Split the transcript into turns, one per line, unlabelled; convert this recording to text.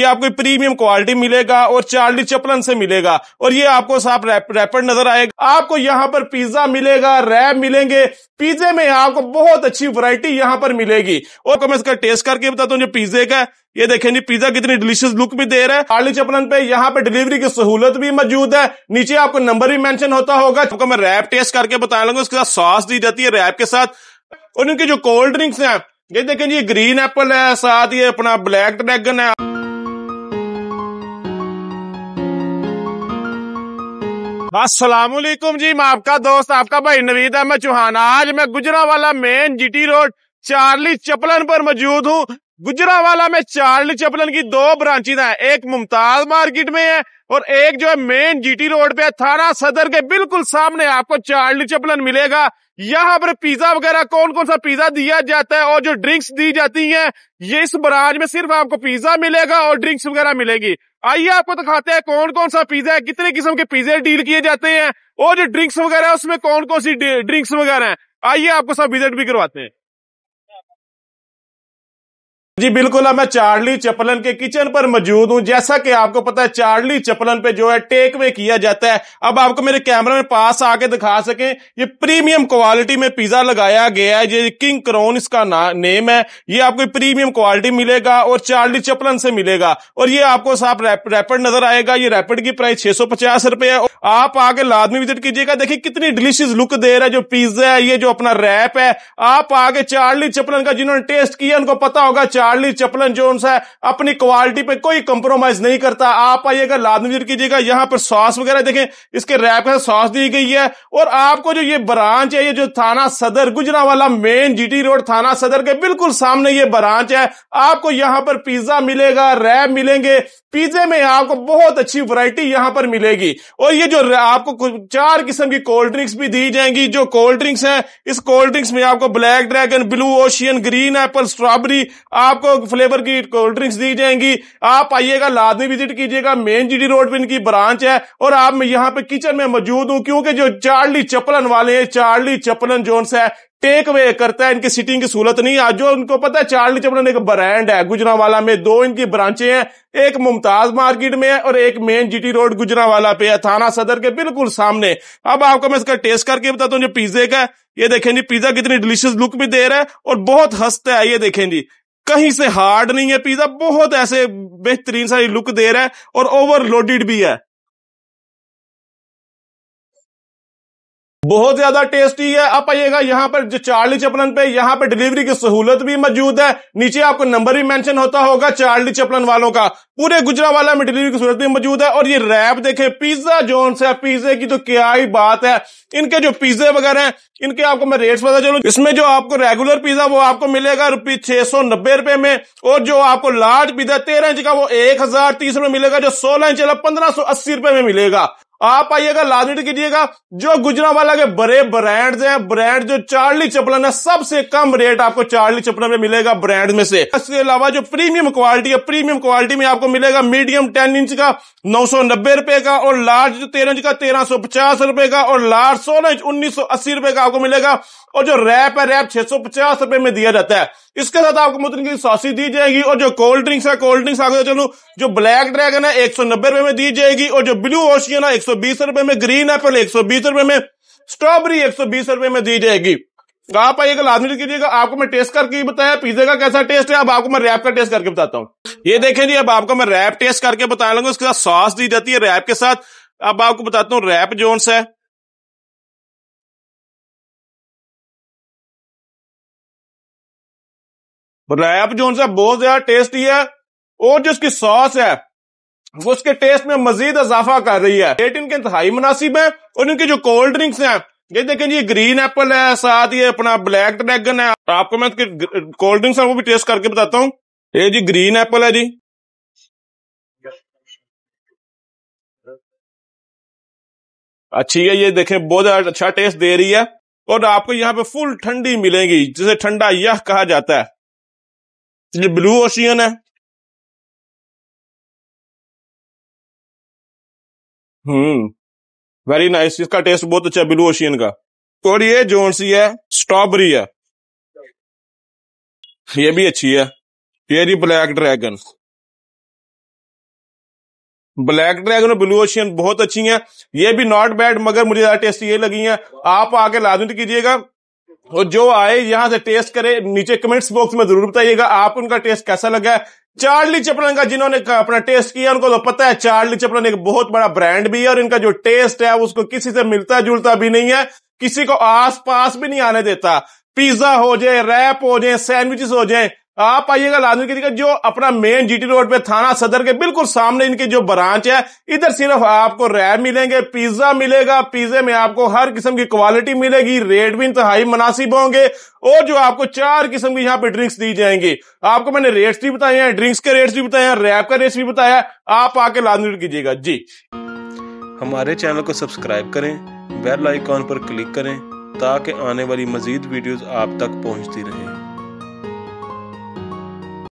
ये आपको premium quality मिलेगा और चार्ली चपलन से मिलेगा और ये आपको साफ रैपर नजर आएगा आपको यहाँ पर पिज्जा मिलेगा रैप मिलेंगे पिज्जे में आपको बहुत अच्छी वैरायटी यहाँ पर मिलेगी और मैं इसका टेस्ट करके बताता हूँ जो पिज्जे का ये देखें जी पिज्जा कितनी डिलीशियस लुक भी दे रहा है चार्ली चपलन पे यहाँ पे डिलीवरी की सहूलत भी मौजूद है नीचे आपको नंबर भी मैंशन होता होगा आपको मैं रैप टेस्ट करके बता लूंगा उसके साथ सॉस दी जाती है रैप के साथ और इनके जो कोल्ड ड्रिंक्स है ये देखें जी ग्रीन एप्पल है साथ ये अपना ब्लैक ड्रैगन है असलम जी मैं आपका दोस्त आपका भाई नवीद अहमद चौहान आज मैं Gujranwala main GT road Charlie Chaplin पर मौजूद हूँ गुजरावाला में चार्ली चपलन की दो ब्रांचेज हैं एक मुमताज मार्केट में है और एक जो है मेन जीटी रोड पे है थाना सदर के बिल्कुल सामने आपको चार्ली चपलन मिलेगा यहाँ पर पिज्जा वगैरह कौन कौन सा पिज्जा दिया जाता है और जो ड्रिंक्स दी जाती हैं ये इस ब्रांच में सिर्फ आपको पिज्जा मिलेगा और ड्रिंक्स वगैरह मिलेगी आइए आपको दिखाते हैं कौन कौन सा पिज्जा है कितने किस्म के पिज्जे डील किए जाते हैं और जो ड्रिंक्स वगैरह है उसमें कौन कौन सी ड्रिंक्स वगैरह है आइए आपको सब विजिट भी करवाते हैं जी बिल्कुल हाँ, मैं चार्ली चपलन के किचन पर मौजूद हूं जैसा कि आपको पता है चार्ली चपलन पे जो है टेक वे किया जाता है अब आपको मेरे कैमरा में पास आके दिखा सके ये प्रीमियम क्वालिटी में पिज्जा लगाया गया है ये किंग क्रोन इसका नेम है ये आपको प्रीमियम क्वालिटी मिलेगा और चार्ली चपलन से मिलेगा और ये आपको साफ रैपिड नजर आएगा ये रैपिड की प्राइस छह सौ पचास रुपए है आप आगे लादमी विजिट कीजिएगा देखिए कितनी डिलीशियस लुक दे रहा है जो पिज्जा है ये जो अपना रैप है आप आगे चार्ली चपलन का जिन्होंने टेस्ट किया उनको पता होगा चार्ली चपलन जोन्स है अपनी क्वालिटी पे कोई कंप्रोमाइज नहीं करता आप आइएगा लादम विजिट कीजिएगा यहाँ पर सॉस वगैरह देखें इसके रैप के सॉस दी गई है और आपको जो ये ब्रांच है ये जो थाना सदर गुजरावाला मेन जीटी रोड थाना सदर के बिल्कुल सामने ये ब्रांच है आपको यहाँ पर पिज्जा मिलेगा रैप मिलेंगे पिज्जे में आपको बहुत अच्छी वरायटी यहाँ पर मिलेगी और ये जो आपको चार किस्म की कोल्ड ड्रिंक्स भी दी जाएंगी जो कोल्ड ड्रिंक्स है इस कोल्ड ड्रिंक्स में आपको black dragon blue ocean green apple strawberry आप आपको फ्लेवर की कोल्ड ड्रिंक्स दी जाएंगी आप आइएगा लादमी विजिट कीजिएगा मेन जीडी रोड पे इनकी ब्रांच है और आप मैं यहाँ पे किचन में मौजूद हूँ क्योंकि जो चार्ली चप्पलन वाले हैं चार्ली चप्पलन जोन्स है टेक अवे करता है इनकी सिटिंग की सहूलत नहीं आज जो उनको पता है चार्ली चप्पलन एक ब्रांड है गुजरावाला में दो इनकी ब्रांचे हैं एक मुमताज मार्केट में है और एक मेन जीटी रोड गुजरावाला पे है थाना सदर के बिल्कुल सामने अब आपको मैं इसका टेस्ट करके बताता हूँ जो पिज्जे का ये देखें जी पिज्जा कितनी डिलीशियस लुक भी दे रहा है और बहुत हस्त है ये देखें जी कहीं से हार्ड नहीं है पिज्जा बहुत ऐसे बेहतरीन सारी लुक दे रहा है और ओवरलोडेड भी है बहुत ज्यादा टेस्टी है आप आइएगा यहाँ पर जो चार्ली चपलन पे यहाँ पे डिलीवरी की सहूलत भी मौजूद है नीचे आपको नंबर भी मेंशन होता होगा चार्ली चपलन वालों का पूरे गुजरावाला में डिलीवरी की सहूलत भी मौजूद है और ये रैप देखे पिज्जा जोन है पिज्जे की तो क्या ही बात है इनके जो पिज्जे वगैरह है इनके आपको मैं रेट पता चलू इसमें जो आपको रेगुलर पिज्जा वो आपको मिलेगा रुपी छह सौ नब्बे रुपए में और जो आपको लार्ज पिज्जा तेरह इंच का वो एक हजार तीस रुपए मिलेगा जो सोलह इंच पंद्रह सौ अस्सी रुपए में मिलेगा आप आइएगा लाजमीट कीजिएगा जो गुजरा वाला के बड़े ब्रांड्स हैं ब्रांड जो चार्ली चप्पलन है सबसे कम रेट आपको चार्ली चप्पलन में मिलेगा ब्रांड में से इसके अलावा जो प्रीमियम क्वालिटी है प्रीमियम क्वालिटी में आपको मिलेगा मीडियम टेन इंच का नौ सौ नब्बे रुपए का और लार्ज जो तेरह इंच का तेरह सौ पचास रुपए का और लार्ज सोलह इंच उन्नीस सौ अस्सी रुपए का आपको मिलेगा और जो रैप है रैप छह सौ पचास रुपए में दिया जाता है इसके साथ आपको मुतन की सॉसी दी जाएगी और जो कोल्ड ड्रिंक्स है कोल्ड ड्रिंक्स आपको चलू जो ब्लैक ड्रैगन है एक सौ नब्बे रुपए में दी जाएगी और जो ब्लू ओशियन है एक 120 रुपए में ग्रीन एप्पल 120 रुपए में स्ट्रॉबेरी 120 रुपए में दी जाएगी आप आइएगा लाजमी कीजिएगा आपको मैं टेस्ट करके बताया पिज्जे का कैसा टेस्ट है अब आपको मैं रैप का टेस्ट करके बताता हूँ ये देखें जी अब आपको मैं रैप टेस्ट करके बता लूंगा उसके साथ सॉस दी जाती है रैप के साथ अब आपको बताता हूँ रैप जोन्स है रैप जोन्स है बहुत ज्यादा टेस्टी है और जो उसकी सॉस है वो उसके टेस्ट में मजीद इजाफा कर रही है रेट इनके इंतहाई मुनासिब है और इनकी जो कोल्ड ड्रिंक्स हैं ये देखें ये ग्रीन एप्पल है साथ ये अपना ब्लैक ड्रैगन है आपको मैं कोल्ड ड्रिंक्स है वो भी टेस्ट करके बताता हूँ ये जी ग्रीन एप्पल है जी अच्छी है ये देखें बहुत अच्छा टेस्ट दे रही है और आपको यहाँ पे फुल ठंडी मिलेगी जिसे ठंडा यह कहा जाता है ये ब्लू ओशियन है हम्म वेरी नाइस इसका टेस्ट बहुत अच्छा ब्लू ओशियन का और ये जोन सी है स्ट्रॉबेरी है ये भी अच्छी है ये जी ब्लैक ड्रैगन ब्लैक ड्रैगन और ब्लू ओशियन बहुत अच्छी हैं ये भी नॉट बैड मगर मुझे ज्यादा टेस्ट ये लगी हैं आप आके लाजमत तो कीजिएगा और जो आए यहां से टेस्ट करे नीचे कमेंट्स बॉक्स में जरूर बताइएगा आप उनका टेस्ट कैसा लगा चार्ली चपलन का जिन्होंने अपना टेस्ट किया उनको तो पता है चार्ली चपलन एक बहुत बड़ा ब्रांड भी है और इनका जो टेस्ट है उसको किसी से मिलता जुलता भी नहीं है किसी को आस पास भी नहीं आने देता पिज्जा हो जाए रैप हो जाए सैंडविचेस हो जाए आप आइएगा लाजमी की जो अपना मेन जीटी रोड पे थाना सदर के बिल्कुल सामने इनकी जो ब्रांच है इधर सिर्फ आपको रैब मिलेंगे पिज्जा मिलेगा पिज्जे में आपको हर किस्म की क्वालिटी मिलेगी रेट भी तो इंतहाई मुनासिब होंगे और जो आपको चार किस्म की यहाँ पे ड्रिंक्स दी जाएंगी आपको मैंने रेट्स भी बताए हैं ड्रिंक्स के रेट्स भी बताए हैं रैब का रेट्स भी बताया आप आके लाजमी कीजिएगा जी हमारे चैनल को सब्सक्राइब करें बेल आइकॉन पर क्लिक करें ताकि आने वाली मजीद वीडियोस आप तक पहुंचती रहें